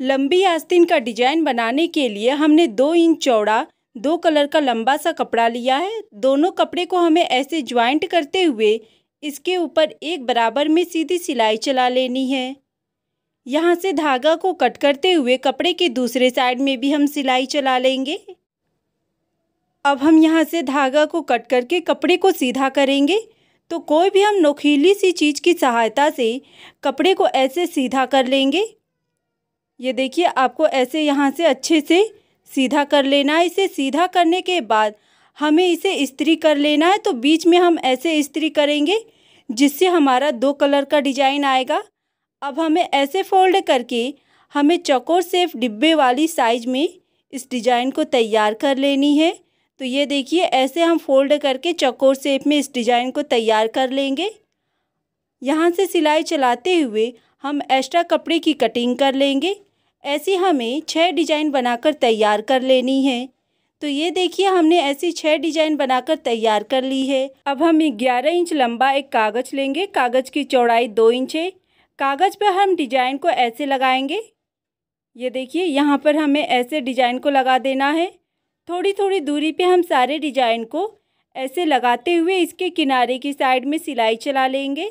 लंबी आस्तीन का डिजाइन बनाने के लिए हमने दो इंच चौड़ा दो कलर का लंबा सा कपड़ा लिया है दोनों कपड़े को हमें ऐसे ज्वाइंट करते हुए इसके ऊपर एक बराबर में सीधी सिलाई चला लेनी है यहाँ से धागा को कट करते हुए कपड़े के दूसरे साइड में भी हम सिलाई चला लेंगे अब हम यहाँ से धागा को कट करके कपड़े को सीधा करेंगे तो कोई भी हम नोखीली सी चीज़ की सहायता से कपड़े को ऐसे सीधा कर लेंगे ये देखिए आपको ऐसे यहाँ से अच्छे से सीधा कर लेना है इसे सीधा करने के बाद हमें इसे इस्त्री कर लेना है तो बीच में हम ऐसे इस्त्री करेंगे जिससे हमारा दो कलर का डिजाइन आएगा अब हमें ऐसे फोल्ड करके हमें चकोर सेफ डिब्बे वाली साइज में इस डिजाइन को तैयार कर लेनी है तो ये देखिए ऐसे हम फोल्ड करके चकोर सेप में इस डिजाइन को तैयार कर लेंगे यहाँ से सिलाई चलाते हुए हम एक्स्ट्रा कपड़े की कटिंग कर लेंगे ऐसी हमें छः डिजाइन बनाकर तैयार कर लेनी है तो ये देखिए हमने ऐसी छः डिजाइन बनाकर तैयार कर ली है अब हम ग्यारह इंच लंबा एक कागज़ लेंगे कागज़ की चौड़ाई दो इंच है कागज़ पर हम डिजाइन को ऐसे लगाएंगे ये देखिए यहाँ पर हमें ऐसे डिजाइन को लगा देना है थोड़ी थोड़ी दूरी पे हम सारे डिजाइन को ऐसे लगाते हुए इसके किनारे की साइड में सिलाई चला लेंगे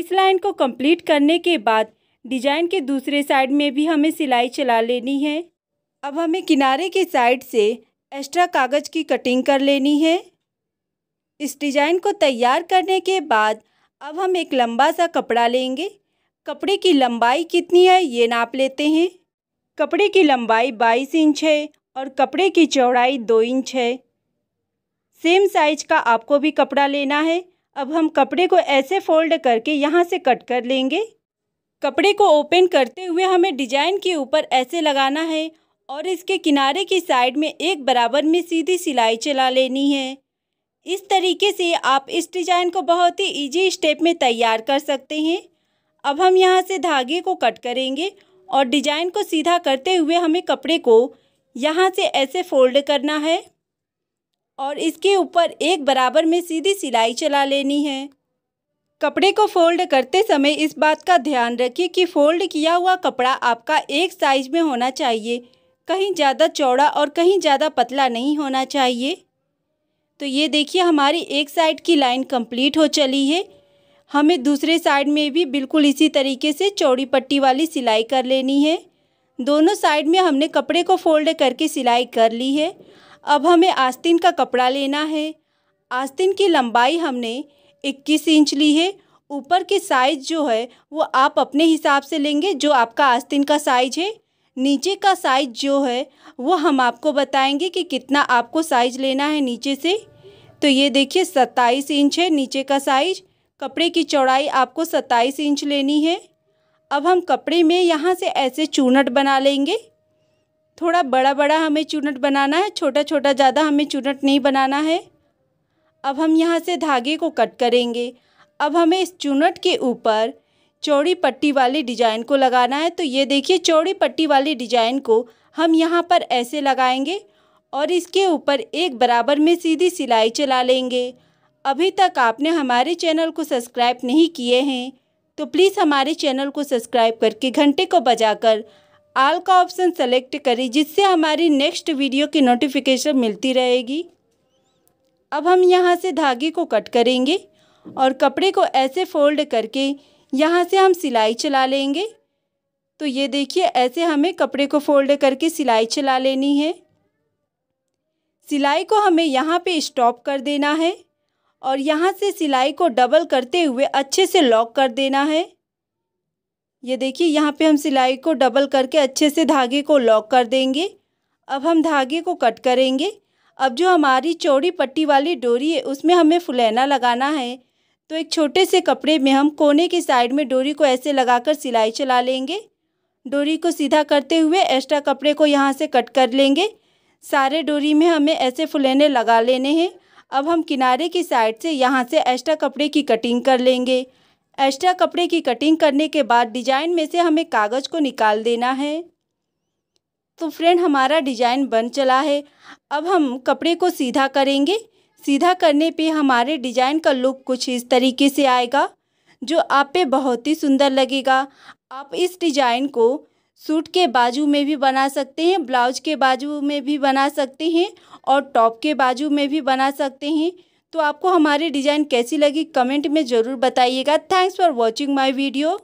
इस लाइन को कंप्लीट करने के बाद डिजाइन के दूसरे साइड में भी हमें सिलाई चला लेनी है अब हमें किनारे के साइड से एक्स्ट्रा कागज़ की कटिंग कर लेनी है इस डिज़ाइन को तैयार करने के बाद अब हम एक लंबा सा कपड़ा लेंगे कपड़े की लंबाई कितनी है ये नाप लेते हैं कपड़े की लंबाई बाईस इंच है और कपड़े की चौड़ाई दो इंच है सेम साइज़ का आपको भी कपड़ा लेना है अब हम कपड़े को ऐसे फोल्ड करके यहाँ से कट कर लेंगे कपड़े को ओपन करते हुए हमें डिजाइन के ऊपर ऐसे लगाना है और इसके किनारे की साइड में एक बराबर में सीधी सिलाई चला लेनी है इस तरीके से आप इस डिज़ाइन को बहुत ही इजी स्टेप में तैयार कर सकते हैं अब हम यहाँ से धागे को कट करेंगे और डिजाइन को सीधा करते हुए हमें कपड़े को यहाँ से ऐसे फोल्ड करना है और इसके ऊपर एक बराबर में सीधी सिलाई चला लेनी है कपड़े को फोल्ड करते समय इस बात का ध्यान रखिए कि फोल्ड किया हुआ कपड़ा आपका एक साइज में होना चाहिए कहीं ज़्यादा चौड़ा और कहीं ज़्यादा पतला नहीं होना चाहिए तो ये देखिए हमारी एक साइड की लाइन कंप्लीट हो चली है हमें दूसरे साइड में भी बिल्कुल इसी तरीके से चौड़ी पट्टी वाली सिलाई कर लेनी है दोनों साइड में हमने कपड़े को फोल्ड करके सिलाई कर ली है अब हमें आस्तीन का कपड़ा लेना है आस्तीन की लंबाई हमने इक्कीस इंच ली है ऊपर की साइज़ जो है वो आप अपने हिसाब से लेंगे जो आपका आस्तीन का साइज है नीचे का साइज जो है वो हम आपको बताएंगे कि कितना आपको साइज लेना है नीचे से तो ये देखिए सत्ताईस इंच है नीचे का साइज कपड़े की चौड़ाई आपको सत्ताईस इंच लेनी है अब हम कपड़े में यहाँ से ऐसे चूनट बना लेंगे थोड़ा बड़ा बड़ा हमें चूनट बनाना है छोटा छोटा ज़्यादा हमें चूनट नहीं बनाना है अब हम यहाँ से धागे को कट करेंगे अब हमें इस चुनट के ऊपर चौड़ी पट्टी वाली डिजाइन को लगाना है तो ये देखिए चौड़ी पट्टी वाली डिजाइन को हम यहाँ पर ऐसे लगाएंगे और इसके ऊपर एक बराबर में सीधी सिलाई चला लेंगे अभी तक आपने हमारे चैनल को सब्सक्राइब नहीं किए हैं तो प्लीज़ हमारे चैनल को सब्सक्राइब करके घंटे को बजाकर आल का ऑप्शन सेलेक्ट करें जिससे हमारी नेक्स्ट वीडियो की नोटिफिकेशन मिलती रहेगी अब हम यहाँ से धागे को कट करेंगे और कपड़े को ऐसे फोल्ड करके यहाँ से हम सिलाई चला लेंगे तो ये देखिए ऐसे हमें कपड़े को फोल्ड करके सिलाई चला लेनी है सिलाई को हमें यहाँ पे स्टॉप कर देना है और यहाँ से सिलाई को डबल करते हुए अच्छे से लॉक कर देना है ये देखिए यहाँ पे हम सिलाई को डबल करके अच्छे से धागे को लॉक कर देंगे अब हम धागे को कट करेंगे अब जो हमारी चौड़ी पट्टी वाली डोरी है उसमें हमें फुलैना लगाना है तो एक छोटे से कपड़े में हम कोने की साइड में डोरी को ऐसे लगाकर सिलाई चला लेंगे डोरी को सीधा करते हुए एक्स्ट्रा कपड़े को यहाँ से कट कर लेंगे सारे डोरी में हमें ऐसे फुलैने लगा लेने हैं अब हम किनारे की साइड से यहाँ से एक्स्ट्रा कपड़े की कटिंग कर लेंगे एक्स्ट्रा कपड़े की कटिंग करने के बाद डिजाइन में से हमें कागज़ को निकाल देना है तो फ्रेंड हमारा डिजाइन बन चला है अब हम कपड़े को सीधा करेंगे सीधा करने पे हमारे डिजाइन का लुक कुछ इस तरीके से आएगा जो आप पे बहुत ही सुंदर लगेगा आप इस डिजाइन को सूट के बाजू में भी बना सकते हैं ब्लाउज के बाजू में भी बना सकते हैं और टॉप के बाजू में भी बना सकते हैं तो आपको हमारी डिज़ाइन कैसी लगी कमेंट में ज़रूर बताइएगा thanks for watching my video